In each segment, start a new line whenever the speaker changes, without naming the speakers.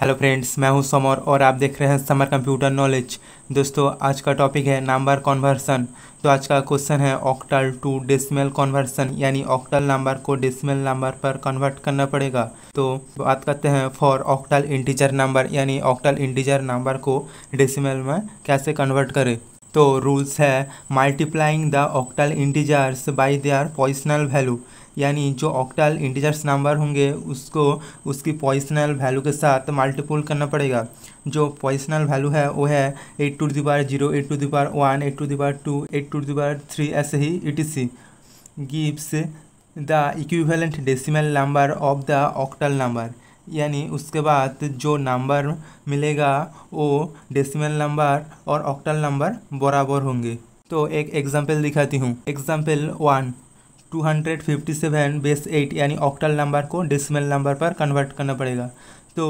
hello friends मैं हूं summer और आप देख रहे हैं समर कंप्यूटर नॉलेज दोस्तों आज का टॉपिक है नंबर कॉन्वर्सन तो आज का क्वेश्चन है ऑक्टल टू डिसमेल कॉन्वर्सन यानी ऑक्टल नंबर को डिसमेल नंबर पर कन्वर्ट करना पड़ेगा तो बात करते हैं फॉर ऑक्टल इंटीजर नंबर यानी ऑक्टल इंटीजर नंबर को डिसमेल में कैसे कन्वर्ट करें तो रूल्स है multiplying the octal integers by their positional value यानी जो ऑक्टल इंटीजर्स नंबर होंगे उसको उसकी पॉइसनल वैल्यू के साथ मल्टीपुल करना पड़ेगा जो पॉइसनल वैल्यू है वो है eight to the power zero eight to the power one eight to the power two eight to the power three ऐसे ही E T C gives the equivalent decimal number of the octal number यानी उसके बाद जो नंबर मिलेगा वो decimal number और ऑक्टल नंबर बराबर होंगे तो एक एग्जाम्पल दिखाती हूँ एग्जाम्पल वन 257 बेस 8 यानी ऑक्टल नंबर को डिसमल नंबर पर कन्वर्ट करना पड़ेगा तो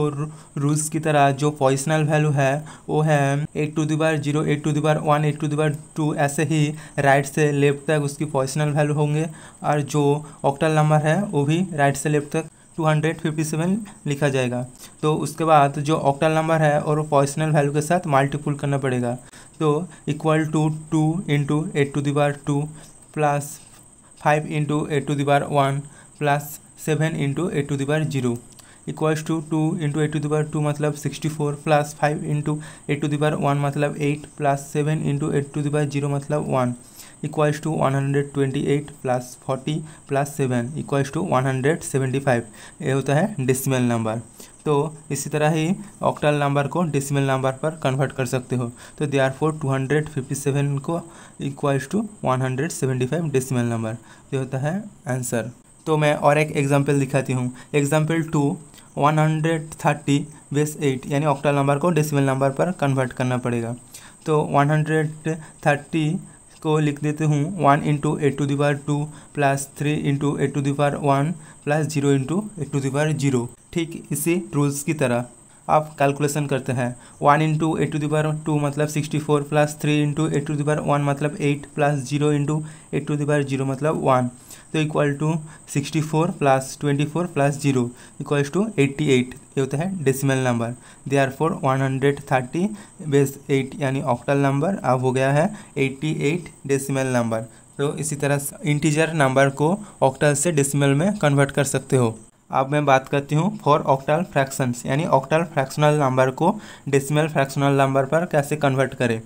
रूस की तरह जो पॉइसनल वैल्यू है वो है eight to the power zero eight to the power one eight to the power two ऐसे ही राइट से लेफ्ट तक उसकी पॉइसनल वैल्यू होंगे और जो ऑक्टल नंबर है वो भी राइट से लेफ्ट तक 257 लिखा जाएगा तो उसके बाद जो ऑक्टल नंबर है और वो पॉइसनल वैल्यू के साथ मल्टीपुल करना पड़ेगा तो equal to two into eight to the power two plus five into eight to power one plus seven into eight to power zero equals to two into eight to power two मतलब sixty four plus five into eight to power one मतलब eight plus seven into eight to power zero मतलब one equals to one hundred twenty eight plus forty plus seven equals to one hundred seventy five ये होता है decimal number तो इसी तरह ही octal number को डेसिमल नंबर पर कन्वर्ट कर सकते हो तो therefore two hundred fifty seven को equals to one hundred seventy five decimal number ये होता है आंसर तो मैं और एक एग्जाम्पल दिखाती हूँ example two one hundred thirty base eight यानी ऑक्टल नंबर को डेसिमल नंबर पर कन्वर्ट करना पड़ेगा तो वन हंड्रेड थर्टी को लिख देते हूँ one into eight to the power two plus three into eight to the power one plus zero into eight to the power zero ठीक इसी रूल्स की तरह आप कैलकुलेशन करते हैं one into eight to the power two मतलब sixty four plus three into eight to the power one मतलब eight plus zero into eight to the power zero मतलब वन तो equal to sixty four plus twenty four plus zero equals to eighty eight ये होता है decimal number therefore one hundred thirty base eight यानी octal number अब हो गया है एट्टी एट डेसिमल नंबर तो इसी तरह इंटीजर नंबर को ऑक्टल से डेसिमल में कन्वर्ट कर सकते हो अब मैं बात करती हूँ फॉर ऑक्टल फ्रैक्शंस यानी ऑक्टल फ्रैक्शनल नंबर को डेसिमल फ्रैक्शनल नंबर पर कैसे कन्वर्ट करें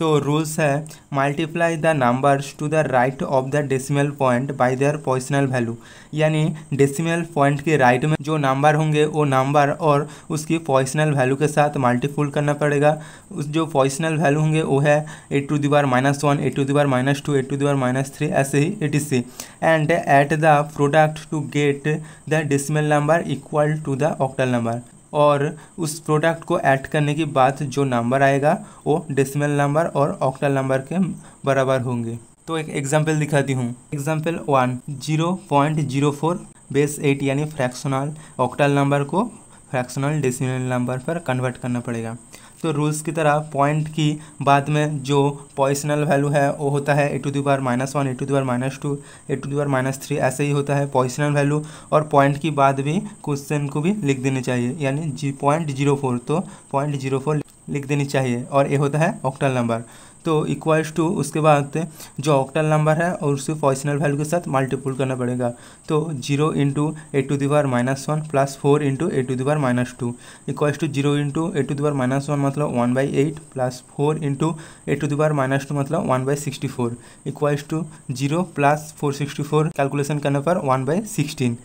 तो रूल्स है multiply the numbers to the right of the decimal point by their positional value यानी डेसिमल पॉइंट के राइट में जो नंबर होंगे वो नंबर और उसकी पॉइसनल वैल्यू के साथ मल्टीफुल करना पड़ेगा उस जो पॉइसनल वैल्यू होंगे वो है eight to power minus one eight to power minus two eight to power minus three ऐसे ही is see and add the product to get the decimal number equal to the octal number और उस product को add करने के बाद जो number आएगा वो डेसिमल नंबर और ऑक्टल नंबर के बराबर होंगे तो एक एग्जाम्पल दिखाती हूँ example one zero point zero four base eight यानी फ्रैक्शनल ऑक्टल नंबर को फ्रैक्शनल डेसिमल नंबर पर कन्वर्ट करना पड़ेगा तो रूल्स की तरह पॉइंट की बाद में जो पॉइसनल वैल्यू है वो होता है eight to the power minus one eight to the power minus two eight to the power minus three ऐसे ही होता है पॉइसनल वैल्यू और पॉइंट की बाद भी क्वेश्चन को भी लिख देनी चाहिए यानी जी पॉइंट जीरो फोर तो पॉइंट जीरो फोर लिख देनी चाहिए और ये होता है ऑक्टल नंबर तो इक्वल्स टू उसके बाद जो ऑक्टल नंबर है और उसके पॉइसनल वैल्यू के साथ मल्टीपुल करना पड़ेगा तो zero into eight to the power minus one plus four into eight to the power minus two equals to zero into eight to the power minus one मतलब one by eight plus four into eight to the power minus two मतलब one by sixty four equals to zero plus four sixty four calculation करने पर one by sixteen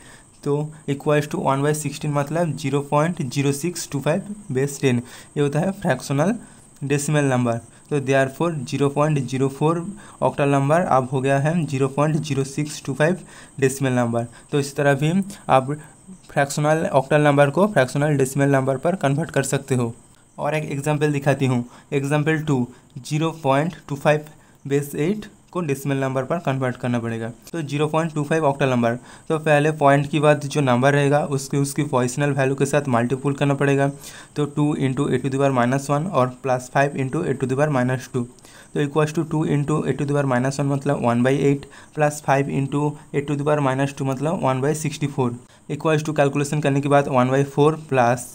तो equals to one by sixteen मतलब zero point zero six two five base ten ये होता है fractional decimal number तो therefore zero point zero four octal number अब हो गया है zero point zero six two five decimal number तो इस तरह भी आप फ्रैक्शनल ऑक्टल नंबर को फ्रैक्शनल डेसिमल नंबर पर कन्वर्ट कर सकते हो और एक एग्जाम्पल दिखाती हूँ example two zero point two five base eight को डिसमिल नंबर पर कन्वर्ट करना पड़ेगा तो zero point two five octal number तो पहले पॉइंट के बाद जो नंबर रहेगा उसके उसकी पॉइसनल वैल्यू के साथ मल्टीपुल करना पड़ेगा तो two into eight to the power minus one और plus five into eight to the power minus two तो equals to two into eight to the power minus one मतलब one by eight plus five into eight to the power minus two मतलब one by sixty four equals to calculation करने के बाद one by four plus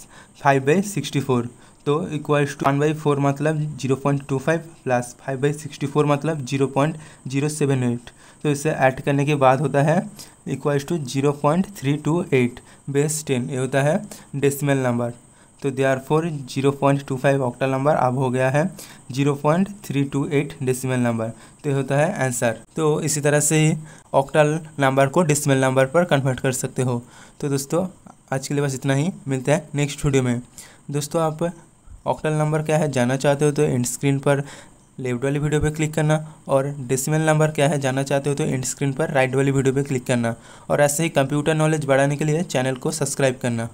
five by sixty four तो equals to one by four मतलब zero point two five plus five by sixty four मतलब zero point zero seven eight तो इसे add करने के बाद होता है equals to zero point three two eight base ten ये होता है डेसिमल नंबर तो therefore zero point two five octal number अब हो गया है zero point three two eight decimal number तो ये होता है आंसर तो इसी तरह से ही ऑक्टल नंबर को डेसिमल नंबर पर कन्वर्ट कर सकते हो तो दोस्तों आज के लिए बस इतना ही मिलता है नेक्स्ट वीडियो में दोस्तों आप ऑक्टल नंबर क्या है जाना चाहते हो तो एंड स्क्रीन पर लेफ्ट वाली वीडियो पे क्लिक करना और डेसिमल नंबर क्या है जाना चाहते हो तो एंड स्क्रीन पर राइट वाली वीडियो पे क्लिक करना और ऐसे ही कंप्यूटर नॉलेज बढ़ाने के लिए चैनल को सब्सक्राइब करना